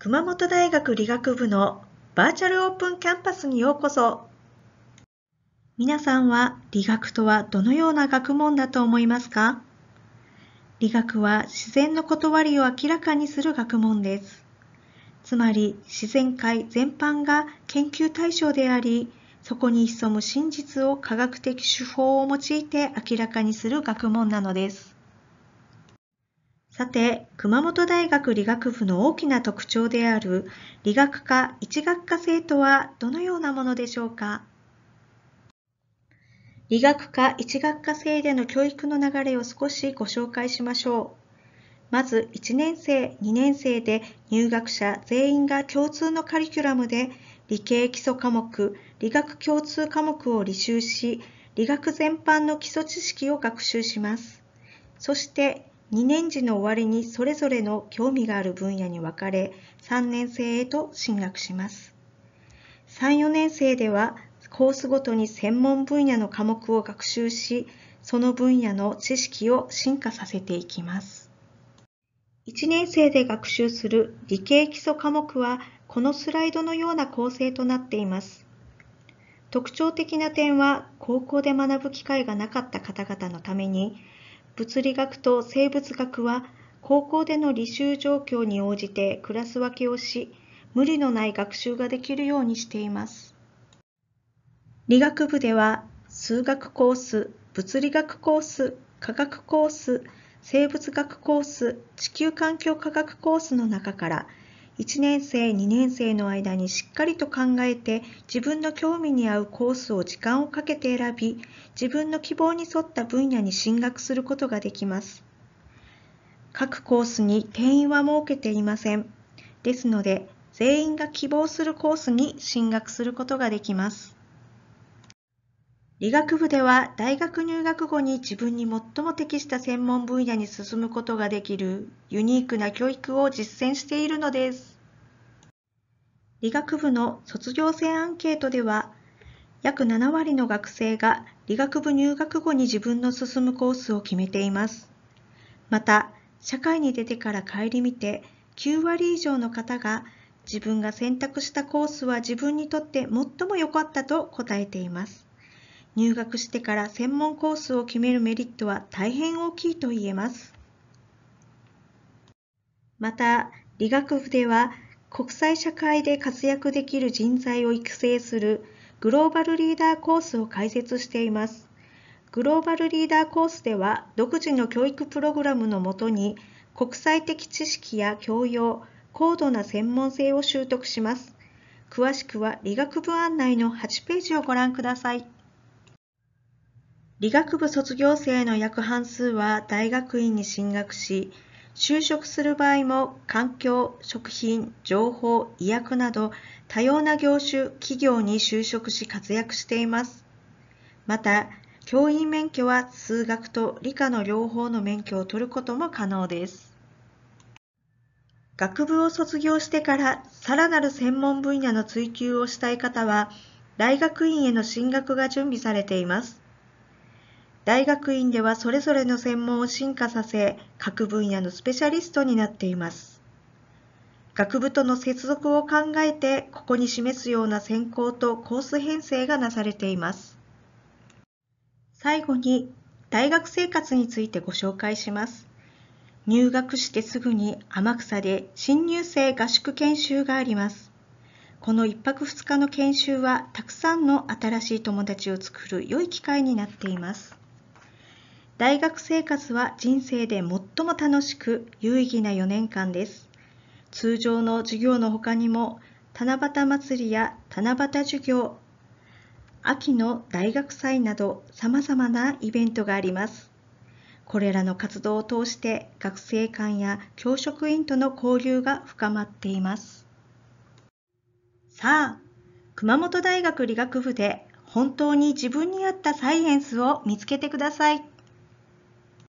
熊本大学理学部のバーチャルオープンキャンパスにようこそ皆さんは理学とはどのような学問だと思いますか理学は自然の断りを明らかにする学問ですつまり自然界全般が研究対象でありそこに潜む真実を科学的手法を用いて明らかにする学問なのですさて、熊本大学理学部の大きな特徴である理学科一学科生とはどのようなものでしょうか理学科一学科生での教育の流れを少しご紹介しましょう。まず1年生、2年生で入学者全員が共通のカリキュラムで理系基礎科目、理学共通科目を履修し、理学全般の基礎知識を学習します。そして2年次の終わりにそれぞれの興味がある分野に分かれ、3年生へと進学します。3、4年生では、コースごとに専門分野の科目を学習し、その分野の知識を進化させていきます。1年生で学習する理系基礎科目は、このスライドのような構成となっています。特徴的な点は、高校で学ぶ機会がなかった方々のために、物理学と生物学は高校での履修状況に応じてクラス分けをし、無理のない学習ができるようにしています。理学部では数学コース、物理学コース、科学コース、生物学コース、地球環境科学コースの中から1年生、2年生の間にしっかりと考えて、自分の興味に合うコースを時間をかけて選び、自分の希望に沿った分野に進学することができます。各コースに定員は設けていません。ですので、全員が希望するコースに進学することができます。理学部では大学入学後に自分に最も適した専門分野に進むことができるユニークな教育を実践しているのです。理学部の卒業生アンケートでは約7割の学生が理学部入学後に自分の進むコースを決めています。また、社会に出てから顧みて9割以上の方が自分が選択したコースは自分にとって最も良かったと答えています。入学してから専門コースを決めるメリットは大変大きいと言えます。また、理学部では国際社会で活躍できる人材を育成するグローバルリーダーコースを開設しています。グローバルリーダーコースでは独自の教育プログラムのもとに国際的知識や教養、高度な専門性を習得します。詳しくは理学部案内の8ページをご覧ください。理学部卒業生の約半数は大学院に進学し、就職する場合も環境、食品、情報、医薬など多様な業種、企業に就職し活躍しています。また、教員免許は数学と理科の両方の免許を取ることも可能です。学部を卒業してからさらなる専門分野の追求をしたい方は、大学院への進学が準備されています。大学院ではそれぞれの専門を進化させ、各分野のスペシャリストになっています。学部との接続を考えて、ここに示すような選考とコース編成がなされています。最後に、大学生活についてご紹介します。入学してすぐに天草で新入生合宿研修があります。この1泊2日の研修はたくさんの新しい友達を作る良い機会になっています。大学生活は人生で最も楽しく有意義な4年間です。通常の授業の他にも、七夕祭りや七夕授業、秋の大学祭など様々なイベントがあります。これらの活動を通して学生間や教職員との交流が深まっています。さあ、熊本大学理学部で本当に自分に合ったサイエンスを見つけてください。